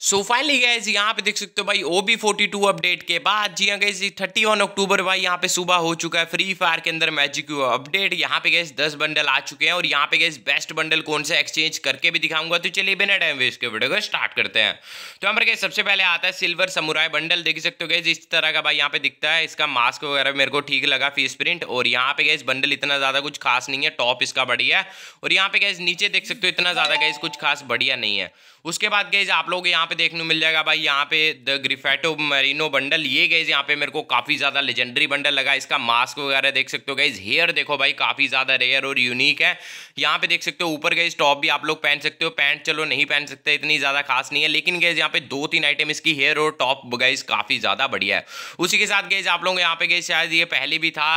so finally gas यहाँ पे देख सकते हो भाई O B forty two update के बाद जी हाँ गैस थर्टी वन अक्टूबर भाई यहाँ पे सुबह हो चुका है फ्री फायर के अंदर मैजिक अपडेट यहाँ पे गैस दस बंडल आ चुके हैं और यहाँ पे गैस बेस्ट बंडल कौन सा एक्सचेंज करके भी दिखाऊंगा तो चलिए बिना टाइम वेस्ट के वीडियो को स्टार्ट करते हैं तो हमारे गैस सबसे पहले आता है सिल्वर समुराय बंडल देख सकते हो गैस इस तरह का भाई यहाँ पे दिखता है इसका मास्क वगैरह मेरे को ठीक लगा फीस प्रिंट और यहाँ पे गैस बंडल इतना ज्यादा कुछ खास नहीं है टॉप इसका बढ़िया है और यहाँ पे गैस नीचे देख सकते हो इतना ज्यादा गैस कुछ खास बढ़िया नहीं है उसके बाद गैस आप लोग यहाँ यहाँ पे देखने को मिल जाएगा भाई यहाँ पे द ग्रिफेटो मरीनो बंडल ये गई यहाँ पे मेरे को काफ़ी ज़्यादा लेजेंडरी बंडल लगा इसका मास्क वगैरह देख सकते हो गाइज हेयर देखो भाई काफ़ी ज़्यादा रेयर और यूनिक है यहाँ पे देख सकते हो ऊपर गई टॉप भी आप लोग पहन सकते हो पैंट चलो नहीं पहन सकते इतनी ज़्यादा खास नहीं है लेकिन गैज यहाँ पे दो तीन आइटम इसकी हेयर और टॉप गाइज काफ़ी ज़्यादा बढ़िया है उसी के साथ गैज आप लोग यहाँ पे गई शायद ये पहले भी था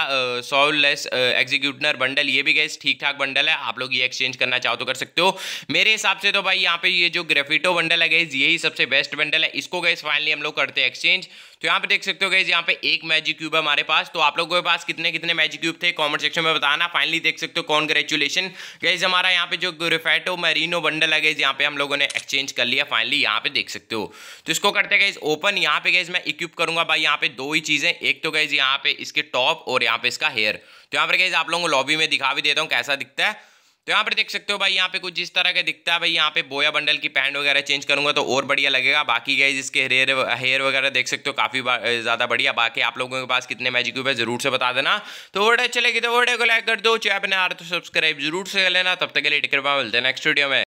सॉललेस एग्जीक्यूटनर बंडल ये भी गैस ठीक ठाक बंडल है आप लोग ये एक्सचेंज करना चाहो तो कर सकते हो मेरे हिसाब से तो भाई यहाँ पे ये जो ग्रेफिटो बंडल है गैस यही ही सबसे बेस्ट बंडल है इसको गए फाइनली हम लोग करते हैं एक्सचेंज तो यहाँ पे देख सकते हो गए यहाँ पे एक मैजिक क्यूब है हमारे पास तो आप लोगों के पास कितने कितने मैजिक क्यूब थे कमेंट सेक्शन में बताना फाइनली देख सकते हो कॉन्ग्रेचुलेशन गैज हमारा यहाँ पे जो ग्रेफेटो मैरिनो बंडल है गैज यहाँ पे हम लोगों ने एक्सचेंज कर लिया फाइनली यहाँ पे देख सकते हो तो इसको करते गैज ओपन यहाँ पे गैज मैं इक्विप करूंगा भाई यहाँ पे दो ही चीज़ें एक तो गैज यहाँ पे इसके टॉप और यहाँ पे इसका हेयर तो यहाँ पर गैज आप लोगों को लॉबी में दिखा भी देता हूँ कैसा दिखता है तो यहाँ पर देख सकते हो भाई यहाँ पे कुछ जिस तरह का दिखता है भाई यहाँ पे बोया बंडल की पैंट वगैरह चेंज करूंगा तो और बढ़िया लगेगा बाकी गए इसके हेयर हेयर वगैरह देख सकते हो काफी ज्यादा बढ़िया बाकी आप लोगों के पास कितने मैजिक क्यूब है जरूर से बता देना तो वीडियो अच्छे लगे तो वीडियो को लाइक कर दो चैनल आ रहे तो सब्सक्राइब जरूर से कर लेना तब तक के लिए टिकट मिलते हैं नेक्स्ट वीडियो में